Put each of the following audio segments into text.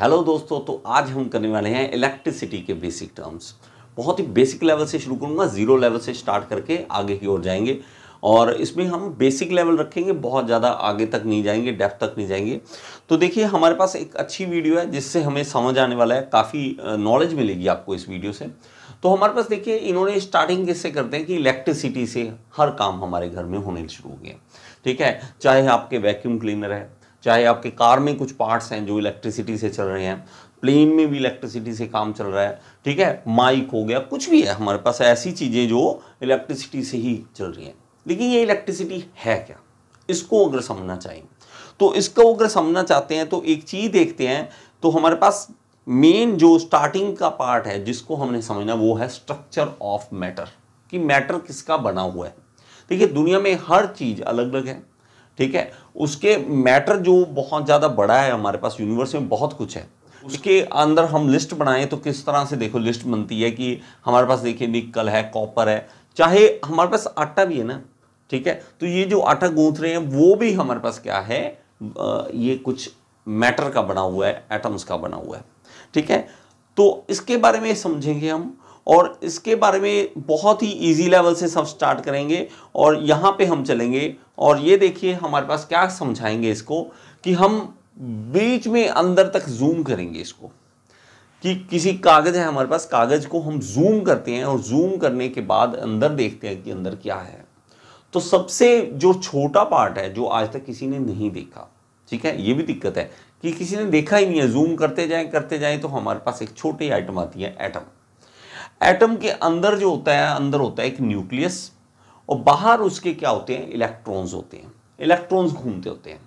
hello दोस्तों तो आज हम करने वाले हैं इलेक्ट्रिसिटी के बेसिक टर्म्स बहुत ही बेसिक लेवल से शुरू करूँगा ज़ीरो लेवल से स्टार्ट करके आगे की ओर जाएंगे और इसमें हम बेसिक लेवल रखेंगे बहुत ज़्यादा आगे तक नहीं जाएंगे डेफ तक नहीं जाएंगे तो देखिए हमारे पास एक अच्छी वीडियो है जिससे हमें समझ आने वाला है काफ़ी नॉलेज मिलेगी आपको इस वीडियो से तो हमारे पास देखिए इन्होंने स्टार्टिंग किससे करते हैं कि इलेक्ट्रिसिटी से हर काम हमारे घर में होने शुरू हो गया ठीक है चाहे आपके वैक्यूम क्लीनर है चाहे आपके कार में कुछ पार्ट्स हैं जो इलेक्ट्रिसिटी से चल रहे हैं प्लेन में भी इलेक्ट्रिसिटी से काम चल रहा है ठीक है माइक हो गया कुछ भी है हमारे पास ऐसी चीज़ें जो इलेक्ट्रिसिटी से ही चल रही हैं लेकिन ये इलेक्ट्रिसिटी है क्या इसको अगर समझना चाहिए तो इसको अगर समझना चाहते हैं तो एक चीज़ देखते हैं तो हमारे पास मेन जो स्टार्टिंग का पार्ट है जिसको हमने समझना वो है स्ट्रक्चर ऑफ मैटर कि मैटर किसका बना हुआ है देखिए दुनिया में हर चीज़ अलग अलग है ठीक है उसके मैटर जो बहुत ज़्यादा बड़ा है हमारे पास यूनिवर्स में बहुत कुछ है उसके अंदर हम लिस्ट बनाएं तो किस तरह से देखो लिस्ट बनती है कि हमारे पास देखिए निकल है कॉपर है चाहे हमारे पास आटा भी है ना ठीक है तो ये जो आटा गूंथ रहे हैं वो भी हमारे पास क्या है ये कुछ मैटर का बना हुआ है एटम्स का बना हुआ है ठीक है तो इसके बारे में समझेंगे हम और इसके बारे में बहुत ही इजी लेवल से सब स्टार्ट करेंगे और यहाँ पे हम चलेंगे और ये देखिए हमारे पास क्या समझाएंगे इसको कि हम बीच में अंदर तक जूम करेंगे इसको कि किसी कागज़ है हमारे पास कागज़ को हम जूम करते हैं और जूम करने के बाद अंदर देखते हैं कि अंदर क्या है तो सबसे जो छोटा पार्ट है जो आज तक किसी ने नहीं देखा ठीक है ये भी दिक्कत है कि किसी ने देखा ही नहीं है जूम करते जाएं करते जाएं तो हमारे पास एक छोटी आइटम आती है एटम एटम के अंदर जो होता है अंदर होता है एक न्यूक्लियस और बाहर उसके क्या होते हैं इलेक्ट्रॉन्स होते हैं इलेक्ट्रॉन्स घूमते होते हैं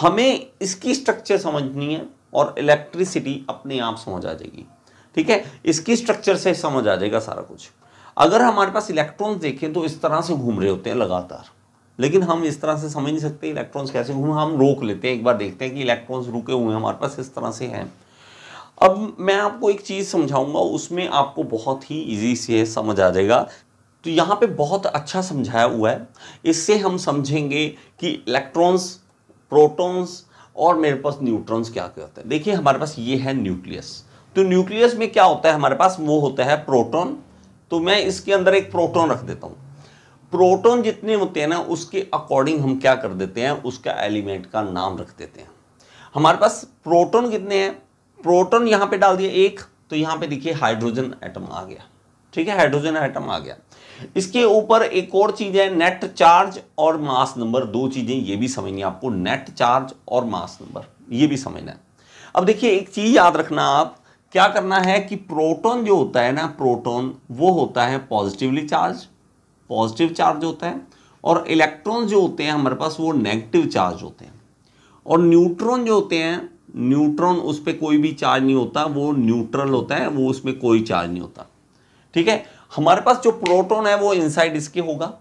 हमें इसकी स्ट्रक्चर समझनी है और इलेक्ट्रिसिटी अपने आप समझ आ जाएगी ठीक है इसकी स्ट्रक्चर से समझ आ जाएगा सारा कुछ अगर हमारे पास इलेक्ट्रॉन्स देखें तो इस तरह से घूम रहे होते हैं लगातार लेकिन हम इस तरह से समझ नहीं सकते इलेक्ट्रॉन्स कैसे घूम हम रोक लेते हैं एक बार देखते हैं कि इलेक्ट्रॉन्स रुके हुए हैं हमारे पास इस तरह से हैं अब मैं आपको एक चीज़ समझाऊंगा उसमें आपको बहुत ही इजी से समझ आ जाएगा तो यहाँ पे बहुत अच्छा समझाया हुआ है इससे हम समझेंगे कि इलेक्ट्रॉन्स प्रोटॉन्स और मेरे पास न्यूट्रॉन्स क्या क्या होते हैं देखिए हमारे पास ये है न्यूक्लियस तो न्यूक्लियस में क्या होता है हमारे पास वो होता है प्रोटॉन तो मैं इसके अंदर एक प्रोटॉन रख देता हूँ प्रोटॉन जितने होते हैं ना उसके अकॉर्डिंग हम क्या कर देते हैं उसका एलिमेंट का नाम रख देते हैं हमारे पास प्रोटोन कितने हैं प्रोटोन यहाँ पे डाल दिया एक तो यहाँ पे देखिए हाइड्रोजन एटम आ गया ठीक है हाइड्रोजन एटम आ गया इसके ऊपर एक और चीज है नेट चार्ज और मास नंबर दो चीजें ये भी समझनी आपको नेट चार्ज और मास नंबर ये भी समझना है अब देखिए एक चीज याद रखना आप क्या करना है कि प्रोटॉन जो होता है ना प्रोटॉन वो होता है पॉजिटिवली चार्ज पॉजिटिव चार्ज होता है और इलेक्ट्रॉन जो होते हैं हमारे पास वो नेगेटिव चार्ज होते हैं और न्यूट्रॉन जो होते हैं न्यूट्रॉन उस पर कोई भी चार्ज नहीं होता वो न्यूट्रल होता है वो उसमें कोई चार्ज नहीं होता ठीक है हमारे पास जो प्रोटोन है वो इनसाइड इसके होगा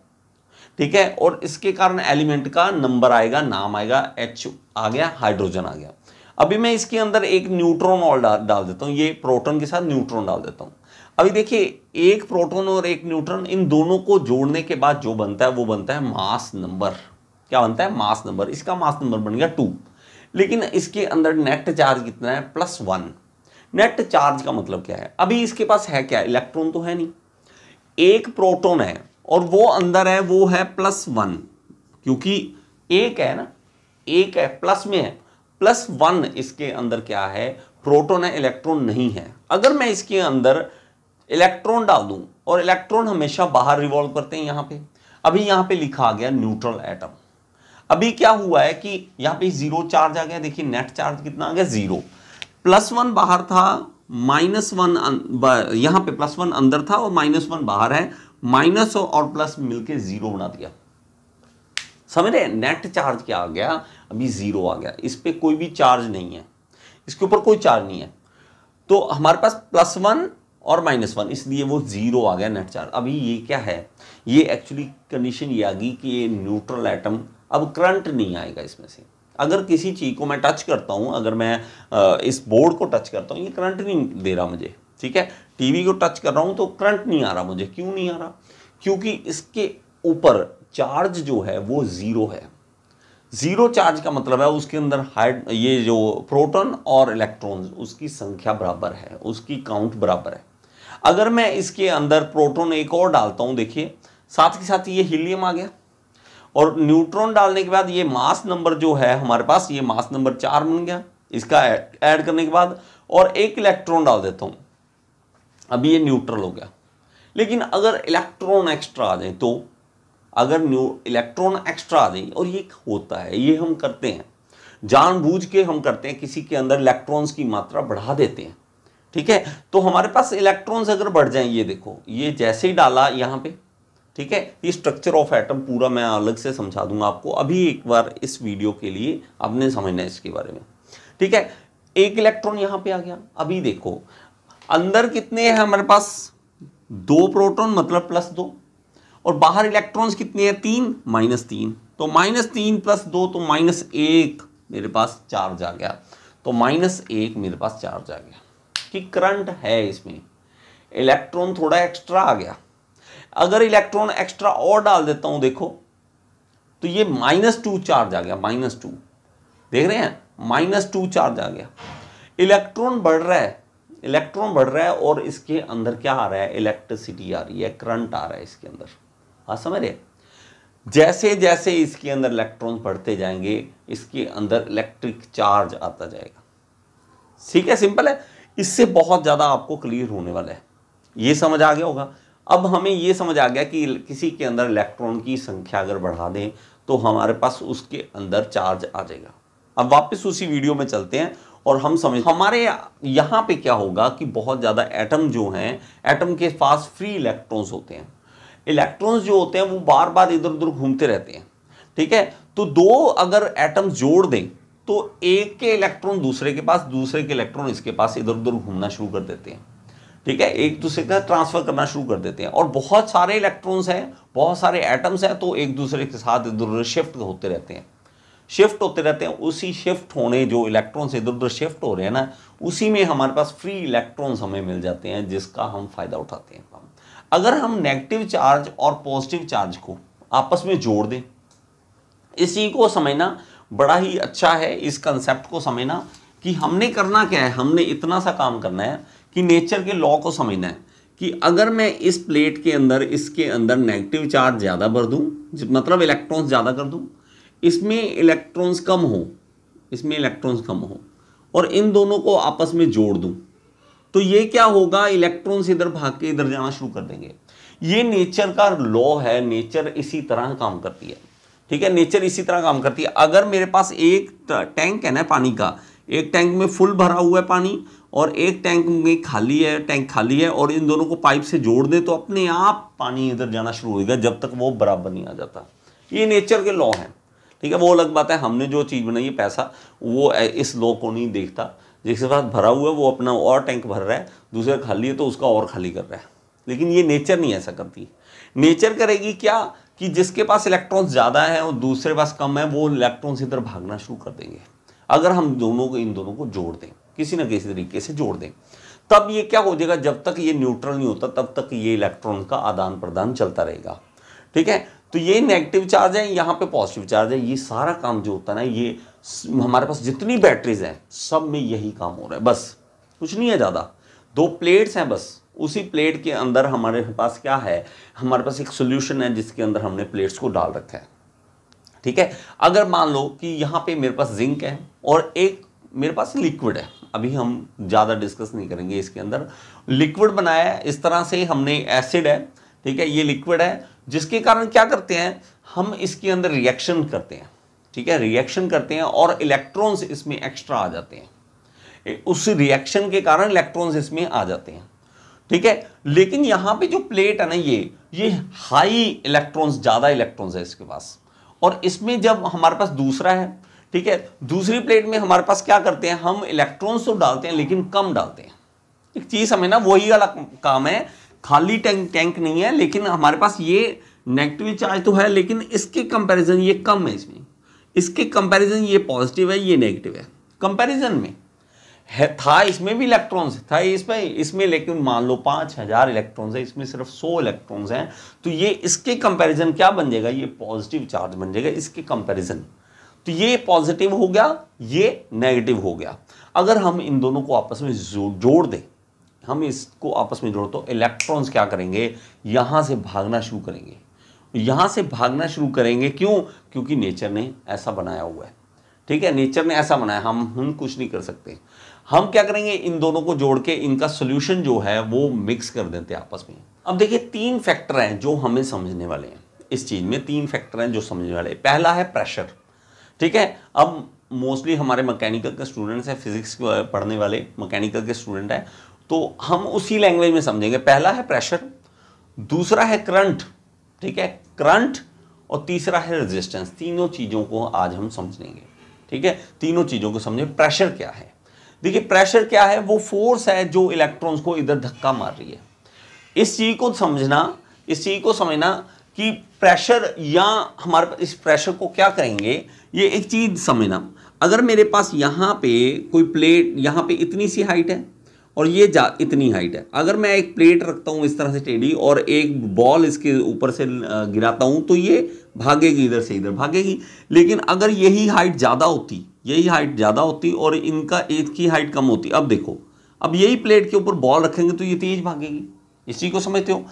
ठीक है और इसके कारण एलिमेंट का नंबर आएगा नाम आएगा एच आ गया हाइड्रोजन आ गया अभी मैं इसके अंदर एक न्यूट्रॉन और डाल, डाल देता हूँ ये प्रोटॉन के साथ न्यूट्रॉन डाल देता हूँ अभी देखिए एक प्रोटॉन और एक न्यूट्रॉन इन दोनों को जोड़ने के बाद जो बनता है वो बनता है मास नंबर क्या बनता है मास नंबर इसका मास नंबर बन गया टू लेकिन इसके अंदर नेट चार्ज कितना है प्लस वन नेट चार्ज का मतलब क्या है अभी इसके पास है क्या इलेक्ट्रॉन तो है नहीं एक प्रोटोन है और वो अंदर है वो है प्लस वन क्योंकि एक है ना एक है प्लस में है प्लस वन इसके अंदर क्या है प्रोटोन है इलेक्ट्रॉन नहीं है अगर मैं इसके अंदर इलेक्ट्रॉन डाल दूं और इलेक्ट्रॉन हमेशा बाहर रिवॉल्व करते हैं यहाँ पे अभी यहाँ पे लिखा आ गया न्यूट्रल एटम अभी क्या हुआ है कि यहां पे जीरो चार्ज आ गया देखिए नेट चार्ज कितना आ गया जीरो प्लस वन बाहर था माइनस वन यहां पे प्लस वन अंदर था और माइनस वन बाहर है माइनस और प्लस मिलके जीरो बना दिया समझ रहे नेट चार्ज क्या आ गया अभी जीरो आ गया इस पर कोई भी चार्ज नहीं है इसके ऊपर कोई चार्ज नहीं है तो हमारे पास प्लस वन और माइनस वन इसलिए वो जीरो आ गया नेट चार्ज अभी ये क्या है ये एक्चुअली कंडीशन ये आ गई कि ये न्यूट्रल एटम अब करंट नहीं आएगा इसमें से अगर किसी चीज़ को मैं टच करता हूँ अगर मैं इस बोर्ड को टच करता हूँ ये करंट नहीं दे रहा मुझे ठीक है टीवी को टच कर रहा हूँ तो करंट नहीं आ रहा मुझे क्यों नहीं आ रहा क्योंकि इसके ऊपर चार्ज जो है वो ज़ीरो है ज़ीरो चार्ज का मतलब है उसके अंदर हाइड ये जो प्रोटोन और इलेक्ट्रॉन्स उसकी संख्या बराबर है उसकी काउंट बराबर है अगर मैं इसके अंदर प्रोटोन एक और डालता हूँ देखिए साथ के साथ ये हीलियम आ गया और न्यूट्रॉन डालने के बाद ये मास नंबर जो है हमारे पास ये मास नंबर चार बन गया इसका ऐड करने के बाद और एक इलेक्ट्रॉन डाल देता हूँ अभी ये न्यूट्रल हो गया लेकिन अगर इलेक्ट्रॉन एक्स्ट्रा आ जाए तो अगर न्यू इलेक्ट्रॉन एक्स्ट्रा आ जाए और ये होता है ये हम करते हैं जानबूझ के हम करते हैं किसी के अंदर इलेक्ट्रॉन्स की मात्रा बढ़ा देते हैं ठीक है तो हमारे पास इलेक्ट्रॉन्स अगर बढ़ जाएं ये देखो ये जैसे ही डाला यहां पे ठीक है ये स्ट्रक्चर ऑफ एटम पूरा मैं अलग से समझा दूंगा आपको अभी एक बार इस वीडियो के लिए आपने समझना है इसके बारे में ठीक है एक इलेक्ट्रॉन यहां पे आ गया अभी देखो अंदर कितने हैं हमारे पास दो प्रोटॉन मतलब प्लस दो और बाहर इलेक्ट्रॉन्स कितने हैं तीन माइनस तीन तो माइनस तीन प्लस दो तो माइनस एक मेरे पास चार्ज आ गया तो माइनस एक मेरे पास चार्ज आ गया कि करंट है इसमें इलेक्ट्रॉन थोड़ा एक्स्ट्रा आ गया अगर इलेक्ट्रॉन एक्स्ट्रा और डाल देता हूं देखो तो ये माइनस टू चार्ज आ गया माइनस टू देख रहे हैं माइनस टू चार्ज आ गया इलेक्ट्रॉन बढ़ रहा है इलेक्ट्रॉन बढ़ रहा है और इसके अंदर क्या आ रहा है इलेक्ट्रिसिटी आ रही है करंट आ रहा है इसके अंदर हाँ समझ रहे जैसे जैसे इसके अंदर इलेक्ट्रॉन बढ़ते जाएंगे इसके अंदर इलेक्ट्रिक चार्ज आता जाएगा ठीक है सिंपल है इससे बहुत ज़्यादा आपको क्लियर होने वाला है ये समझ आ गया होगा अब हमें ये समझ आ गया कि किसी के अंदर इलेक्ट्रॉन की संख्या अगर बढ़ा दें तो हमारे पास उसके अंदर चार्ज आ जाएगा अब वापस उसी वीडियो में चलते हैं और हम समझ हमारे यहाँ पे क्या होगा कि बहुत ज़्यादा एटम जो हैं एटम के पास फ्री इलेक्ट्रॉन्स होते हैं इलेक्ट्रॉन्स जो होते हैं वो बार बार इधर उधर घूमते रहते हैं ठीक है तो दो अगर एटम जोड़ दें तो एक के इलेक्ट्रॉन दूसरे के पास दूसरे के इलेक्ट्रॉन इसके पास इधर उधर घूमना शुरू कर देते हैं ठीक है एक दूसरे का ट्रांसफर करना शुरू कर देते हैं और बहुत सारे इलेक्ट्रॉन्स हैं बहुत सारे एटम्स हैं तो एक दूसरे के साथ इधर उधर शिफ्ट होते रहते हैं शिफ्ट होते रहते हैं उसी शिफ्ट होने जो इलेक्ट्रॉन्स इधर उधर शिफ्ट हो रहे हैं ना उसी में हमारे पास फ्री इलेक्ट्रॉन्स हमें मिल जाते हैं जिसका हम फायदा उठाते हैं अगर हम नेगेटिव चार्ज और पॉजिटिव चार्ज को आपस में जोड़ दें इसी को समझना बड़ा ही अच्छा है इस कंसेप्ट को समझना कि हमने करना क्या है हमने इतना सा काम करना है कि नेचर के लॉ को समझना है कि अगर मैं इस प्लेट के अंदर इसके अंदर नेगेटिव चार्ज ज़्यादा भर दूँ मतलब इलेक्ट्रॉन्स ज़्यादा कर दूँ इसमें इलेक्ट्रॉन्स कम हो इसमें इलेक्ट्रॉन्स कम हो और इन दोनों को आपस में जोड़ दूँ तो ये क्या होगा इलेक्ट्रॉन्स इधर भाग के इधर जाना शुरू कर देंगे ये नेचर का लॉ है नेचर इसी तरह काम करती है ठीक है नेचर इसी तरह काम करती है अगर मेरे पास एक टैंक है ना पानी का एक टैंक में फुल भरा हुआ है पानी और एक टैंक में खाली है टैंक खाली है और इन दोनों को पाइप से जोड़ दें तो अपने आप पानी इधर जाना शुरू होगा जब तक वो बराबर नहीं आ जाता ये नेचर के लॉ हैं ठीक है वो अलग बात है हमने जो चीज़ बनाई है पैसा वो इस लॉ को नहीं देखता जिसके साथ भरा हुआ है वो अपना और टैंक भर रहा है दूसरा खाली है तो उसका और खाली कर रहा है लेकिन ये नेचर नहीं ऐसा करती नेचर करेगी क्या कि जिसके पास इलेक्ट्रॉन्स ज़्यादा है और दूसरे पास कम है वो इलेक्ट्रॉन्स इधर भागना शुरू कर देंगे अगर हम दोनों को इन दोनों को जोड़ दें किसी ना किसी तरीके से जोड़ दें तब ये क्या हो जाएगा जब तक ये न्यूट्रल नहीं होता तब तक ये इलेक्ट्रॉन का आदान प्रदान चलता रहेगा ठीक है तो ये नेगेटिव चार्ज है यहाँ पे पॉजिटिव चार्ज है ये सारा काम जो होता है ना ये हमारे पास जितनी बैटरीज हैं सब में यही काम हो रहा है बस कुछ नहीं है ज़्यादा दो प्लेट्स हैं बस उसी प्लेट के अंदर हमारे पास क्या है हमारे पास एक सोल्यूशन है जिसके अंदर हमने प्लेट्स को डाल रखा है ठीक है अगर मान लो कि यहाँ पे मेरे पास जिंक है और एक मेरे पास लिक्विड है अभी हम ज़्यादा डिस्कस नहीं करेंगे इसके अंदर लिक्विड बनाया है इस तरह से हमने एसिड है ठीक है ये लिक्विड है जिसके कारण क्या करते हैं हम इसके अंदर रिएक्शन करते हैं ठीक है रिएक्शन करते हैं और इलेक्ट्रॉन्स इसमें एक्स्ट्रा आ जाते हैं उस रिएक्शन के कारण इलेक्ट्रॉन्स इसमें आ जाते हैं ठीक है लेकिन यहां पे जो प्लेट है ना ये ये हाई इलेक्ट्रॉन्स ज़्यादा इलेक्ट्रॉन्स है इसके पास और इसमें जब हमारे पास दूसरा है ठीक है दूसरी प्लेट में हमारे पास क्या करते हैं हम इलेक्ट्रॉन्स तो डालते हैं लेकिन कम डालते हैं एक चीज़ हमें ना वही वाला काम है खाली टैंक टैंक नहीं है लेकिन हमारे पास ये नेगेटिव चार्ज तो है लेकिन इसके कंपैरिजन ये कम है इसमें इसके कंपैरिजन ये पॉजिटिव है ये नेगेटिव है कंपैरिजन में है था इसमें भी इलेक्ट्रॉन्स था इसमें इसमें लेकिन मान लो पाँच हज़ार इलेक्ट्रॉन्स है इसमें सिर्फ सौ इलेक्ट्रॉन्स हैं तो ये इसके कंपैरिजन क्या बन जाएगा ये पॉजिटिव चार्ज बन जाएगा इसके कंपैरिजन तो ये पॉजिटिव हो गया ये नेगेटिव हो गया अगर हम इन दोनों को आपस में जोड़ दें हम इसको आपस में जोड़ तो इलेक्ट्रॉन्स क्या करेंगे यहाँ से भागना शुरू करेंगे यहाँ से भागना शुरू करेंगे क्यों क्योंकि नेचर ने ऐसा बनाया हुआ है ठीक है नेचर ने ऐसा बनाया हम हम कुछ नहीं कर सकते हम क्या करेंगे इन दोनों को जोड़ के इनका सोल्यूशन जो है वो मिक्स कर देते हैं आपस में अब देखिए तीन फैक्टर हैं जो हमें समझने वाले हैं इस चीज़ में तीन फैक्टर हैं जो समझने वाले हैं पहला है प्रेशर ठीक है अब मोस्टली हमारे मैकेनिकल के स्टूडेंट्स हैं फिजिक्स पढ़ने वाले मैकेनिकल के स्टूडेंट हैं तो हम उसी लैंग्वेज में समझेंगे पहला है प्रेशर दूसरा है करंट ठीक है करंट और तीसरा है रेजिस्टेंस तीनों चीज़ों को आज हम समझेंगे ठीक है तीनों चीज़ों को समझें प्रेशर क्या है देखिए प्रेशर क्या है वो फोर्स है जो इलेक्ट्रॉन्स को इधर धक्का मार रही है इस चीज़ को समझना इस चीज़ को समझना कि प्रेशर या हमारे इस प्रेशर को क्या करेंगे ये एक चीज़ समझना अगर मेरे पास यहाँ पे कोई प्लेट यहाँ पे इतनी सी हाइट है और ये जा इतनी हाइट है अगर मैं एक प्लेट रखता हूँ इस तरह से टेढ़ी और एक बॉल इसके ऊपर से गिराता हूँ तो ये भागेगी इधर से इधर भागेगी लेकिन अगर यही हाइट ज़्यादा होती यही हाइट ज़्यादा होती और इनका एक की हाइट कम होती अब देखो अब यही प्लेट के ऊपर बॉल रखेंगे तो ये तेज भागेगी इसी को समझते हो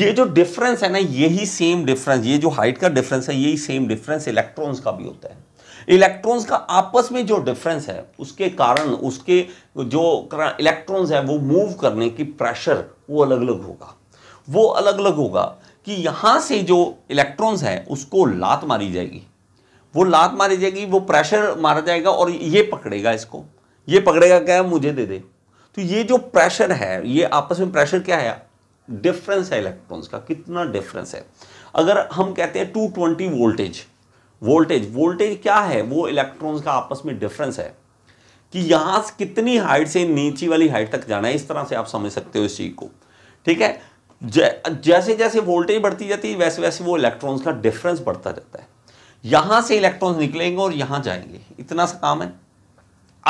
ये जो डिफरेंस है ना यही सेम डिफरेंस ये जो हाइट का डिफरेंस है यही सेम डिफरेंस इलेक्ट्रॉन्स का भी होता है इलेक्ट्रॉन्स का आपस में जो डिफरेंस है उसके कारण उसके जो इलेक्ट्रॉन्स है वो मूव करने की प्रेशर वो अलग अलग होगा वो अलग अलग होगा कि यहां से जो इलेक्ट्रॉन्स है उसको लात मारी जाएगी वो लात मारी जाएगी वो प्रेशर मारा जाएगा और ये पकड़ेगा इसको ये पकड़ेगा क्या मुझे दे दे तो ये जो प्रेशर है ये आपस में प्रेशर क्या है डिफरेंस है इलेक्ट्रॉन्स का कितना डिफरेंस है अगर हम कहते हैं 220 वोल्टेज वोल्टेज वोल्टेज क्या है वो इलेक्ट्रॉन्स का आपस में डिफरेंस है कि यहाँ से कितनी हाइट से नीचे वाली हाइट तक जाना है इस तरह से आप समझ सकते हो इस चीज़ को ठीक है जै, जैसे जैसे वोल्टेज बढ़ती जाती है वैसे वैसे वो इलेक्ट्रॉन्स का डिफरेंस बढ़ता जाता है यहां से इलेक्ट्रॉन निकलेंगे और यहां जाएंगे इतना सा काम है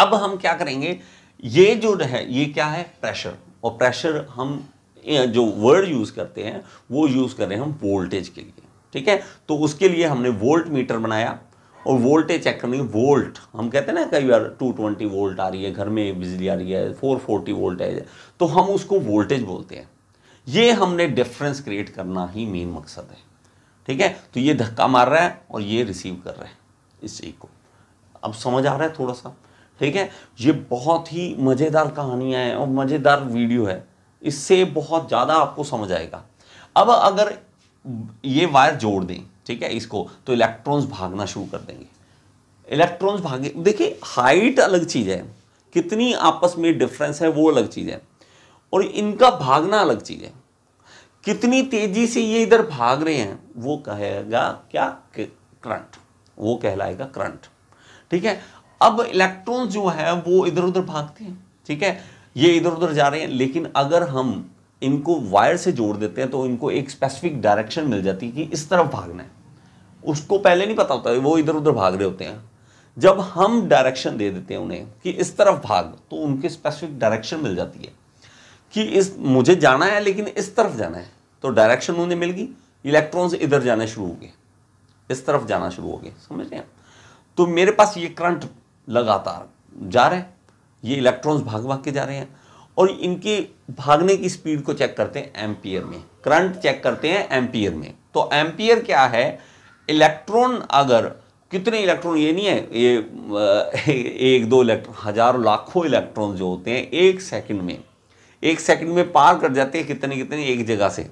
अब हम क्या करेंगे ये जो है ये क्या है प्रेशर और प्रेशर हम जो वर्ड यूज करते हैं वो यूज कर रहे हैं हम वोल्टेज के लिए ठीक है तो उसके लिए हमने वोल्ट मीटर बनाया और वोल्टेज चेक करने वोल्ट हम कहते हैं ना कई बार 220 वोल्ट आ रही है घर में बिजली आ रही है 440 वोल्ट है तो हम उसको वोल्टेज बोलते हैं ये हमने डिफरेंस क्रिएट करना ही मेन मकसद है ठीक है तो ये धक्का मार रहा है और ये रिसीव कर रहा है इस चीज को अब समझ आ रहा है थोड़ा सा ठीक है ये बहुत ही मज़ेदार कहानियाँ हैं और मज़ेदार वीडियो है इससे बहुत ज़्यादा आपको समझ आएगा अब अगर ये वायर जोड़ दें ठीक है इसको तो इलेक्ट्रॉन्स भागना शुरू कर देंगे इलेक्ट्रॉन्स भागे देखिए हाइट अलग चीज़ है कितनी आपस में डिफरेंस है वो अलग चीज़ है और इनका भागना अलग चीज़ है कितनी तेजी से ये इधर भाग रहे हैं वो कहेगा क्या करंट वो कहलाएगा करंट ठीक है अब इलेक्ट्रॉन्स जो है वो इधर उधर भागते हैं ठीक है ये इधर उधर जा रहे हैं लेकिन अगर हम इनको वायर से जोड़ देते हैं तो इनको एक स्पेसिफिक डायरेक्शन मिल जाती है कि इस तरफ भागना है उसको पहले नहीं पता होता वो इधर उधर भाग रहे होते हैं जब हम डायरेक्शन दे देते हैं उन्हें कि इस तरफ भाग तो उनके स्पेसिफिक डायरेक्शन मिल जाती है कि इस मुझे जाना है लेकिन इस तरफ जाना है तो डायरेक्शन उन्हें मिल गई इलेक्ट्रॉन्स इधर जाना शुरू हो गए इस तरफ जाना शुरू हो गए समझ रहे हैं तो मेरे पास ये करंट लगातार जा रहे हैं ये इलेक्ट्रॉन्स भाग भाग के जा रहे हैं और इनके भागने की स्पीड को चेक करते हैं एम्पियर में करंट चेक करते हैं एम्पियर में तो एम्पियर क्या है इलेक्ट्रॉन अगर कितने इलेक्ट्रॉन ये नहीं है ये एक दो इलेक्ट्रॉन हजारों लाखों इलेक्ट्रॉन जो होते हैं एक सेकंड में एक सेकंड में पार कर जाते हैं कितने कितने एक जगह से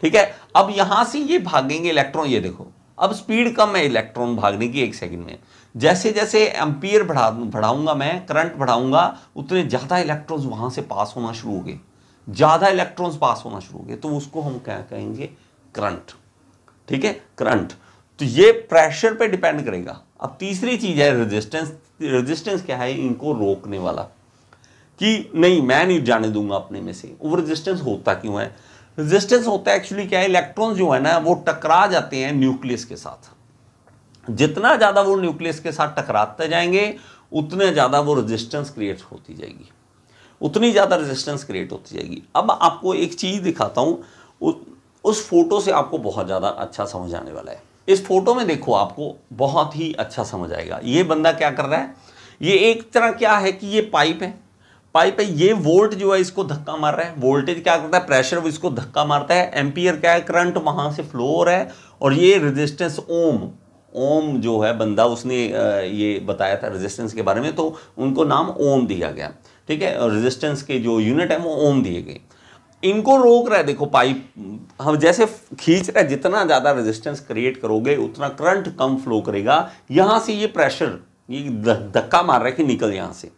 ठीक है अब यहां से ये भागेंगे इलेक्ट्रॉन ये देखो अब स्पीड कम है इलेक्ट्रॉन भागने की एक सेकंड में जैसे जैसे एम्पियर बढ़ा बढ़ाऊंगा मैं करंट बढ़ाऊंगा उतने ज़्यादा इलेक्ट्रॉन्स वहां से पास होना शुरू हो गए ज़्यादा इलेक्ट्रॉन्स पास होना शुरू हो गए तो उसको हम क्या कहेंगे करंट ठीक है करंट तो ये प्रेशर पे डिपेंड करेगा अब तीसरी चीज़ है रेजिस्टेंस रेजिस्टेंस क्या है इनको रोकने वाला कि नहीं मैं नहीं जाने दूंगा अपने में से वो रेजिस्टेंस होता क्यों है रेजिस्टेंस होता है एक्चुअली क्या है इलेक्ट्रॉन जो है ना वो टकरा जाते हैं न्यूक्लियस के साथ जितना ज़्यादा वो न्यूक्लियस के साथ टकराते जाएंगे उतने ज़्यादा वो रेजिस्टेंस क्रिएट होती जाएगी उतनी ज़्यादा रेजिस्टेंस क्रिएट होती जाएगी अब आपको एक चीज़ दिखाता हूँ उस फोटो से आपको बहुत ज़्यादा अच्छा समझ आने वाला है इस फोटो में देखो आपको बहुत ही अच्छा समझ आएगा ये बंदा क्या कर रहा है ये एक तरह क्या है कि ये पाइप है पाइप है ये वोल्ट जो है इसको धक्का मार रहा है वोल्टेज क्या करता है प्रेशर वो इसको धक्का मारता है एम्पियर क्या है करंट वहां से फ्लो हो रहा है और ये रेजिस्टेंस ओम ओम जो है बंदा उसने ये बताया था रेजिस्टेंस के बारे में तो उनको नाम ओम दिया गया ठीक है रेजिस्टेंस के जो यूनिट है वो ओम दिए गए इनको रोक रहा है देखो पाइप हम जैसे खींच रहा है जितना ज़्यादा रेजिस्टेंस क्रिएट करोगे उतना करंट कम फ्लो करेगा यहाँ से ये प्रेशर ये धक्का मार रहा है कि निकल यहाँ से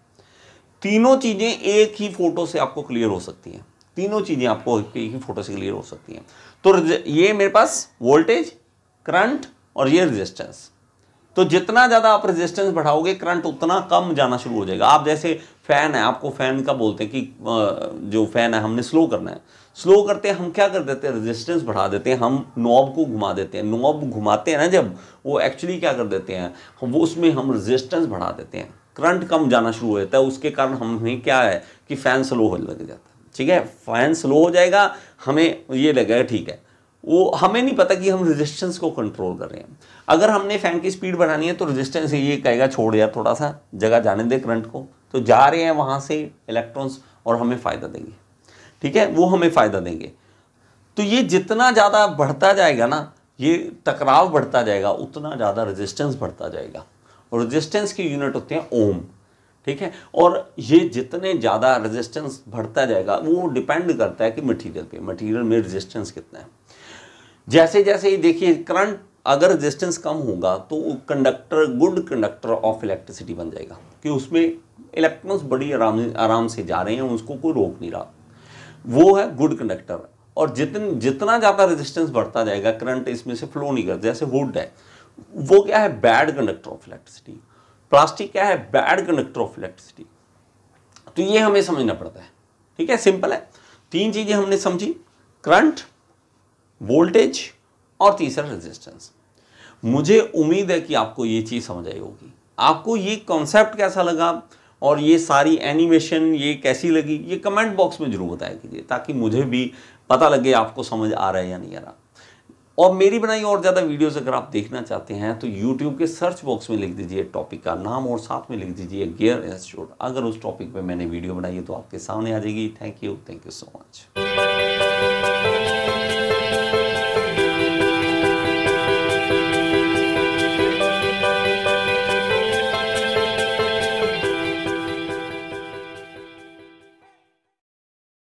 तीनों चीज़ें एक ही फोटो से आपको क्लियर हो सकती हैं तीनों चीज़ें आपको एक ही फोटो से क्लियर हो सकती हैं तो ये मेरे पास वोल्टेज करंट और ये रेजिस्टेंस तो जितना ज़्यादा आप रेजिस्टेंस बढ़ाओगे करंट उतना कम जाना शुरू हो जाएगा आप जैसे फ़ैन है आपको फ़ैन का बोलते हैं कि जो फ़ैन है हमने स्लो करना है स्लो करते हैं हम क्या कर देते हैं रेजिस्टेंस बढ़ा देते हैं हम नॉब को घुमा देते हैं नॉब घुमाते हैं ना जब वो एक्चुअली क्या कर देते हैं वो उसमें हम रेजिस्टेंस बढ़ा देते हैं करंट कम जाना शुरू हो जाता है उसके कारण हमें क्या है कि फ़ैन स्लो हो लग जाता है ठीक है फ़ैन स्लो हो जाएगा हमें ये लगेगा ठीक है वो हमें नहीं पता कि हम रेजिस्टेंस को कंट्रोल कर रहे हैं अगर हमने फैन की स्पीड बढ़ानी है तो रेजिस्टेंस ये कहेगा छोड़ यार थोड़ा सा जगह जाने दे करंट को तो जा रहे हैं वहाँ से इलेक्ट्रॉन्स और हमें फ़ायदा देंगे ठीक है वो हमें फ़ायदा देंगे तो ये जितना ज़्यादा बढ़ता जाएगा ना ये टकराव बढ़ता जाएगा उतना ज़्यादा रेजिस्टेंस बढ़ता जाएगा और रेजिस्टेंस की यूनिट होते हैं ओम ठीक है और ये जितने ज़्यादा रेजिस्टेंस बढ़ता जाएगा वो डिपेंड करता है कि मटेरियल पे मटेरियल में रेजिस्टेंस कितना है जैसे जैसे ये देखिए करंट अगर रेजिस्टेंस कम होगा तो conductor good conductor of electricity बन जाएगा कि उसमें इलेक्ट्रॉन्स बड़ी आराम आराम से जा रहे हैं उसको कोई रोक नहीं रहा वो है गुड कंडक्टर और जितन जितना ज़्यादा रेजिस्टेंस बढ़ता जाएगा करंट इसमें से फ्लो नहीं करता जैसे वुड है वो क्या है bad conductor of electricity plastic क्या है बैड कंडक्टर ऑफ इलेक्ट्रिसिटी तो ये हमें समझना पड़ता है ठीक है सिंपल है तीन चीज़ें हमने समझी करंट वोल्टेज और तीसरा रेजिस्टेंस मुझे उम्मीद है कि आपको ये चीज़ समझ आई होगी आपको ये कॉन्सेप्ट कैसा लगा और ये सारी एनिमेशन ये कैसी लगी ये कमेंट बॉक्स में ज़रूर बताया कीजिए ताकि मुझे भी पता लगे आपको समझ आ रहा है या नहीं आ रहा और मेरी बनाई और ज़्यादा वीडियोस अगर आप देखना चाहते हैं तो यूट्यूब के सर्च बॉक्स में लिख दीजिए टॉपिक का नाम और साथ में लिख दीजिए गेयर इंस्टीट्यूट अगर उस टॉपिक पे मैंने वीडियो बनाई है तो आपके सामने आ जाएगी thank you thank you so much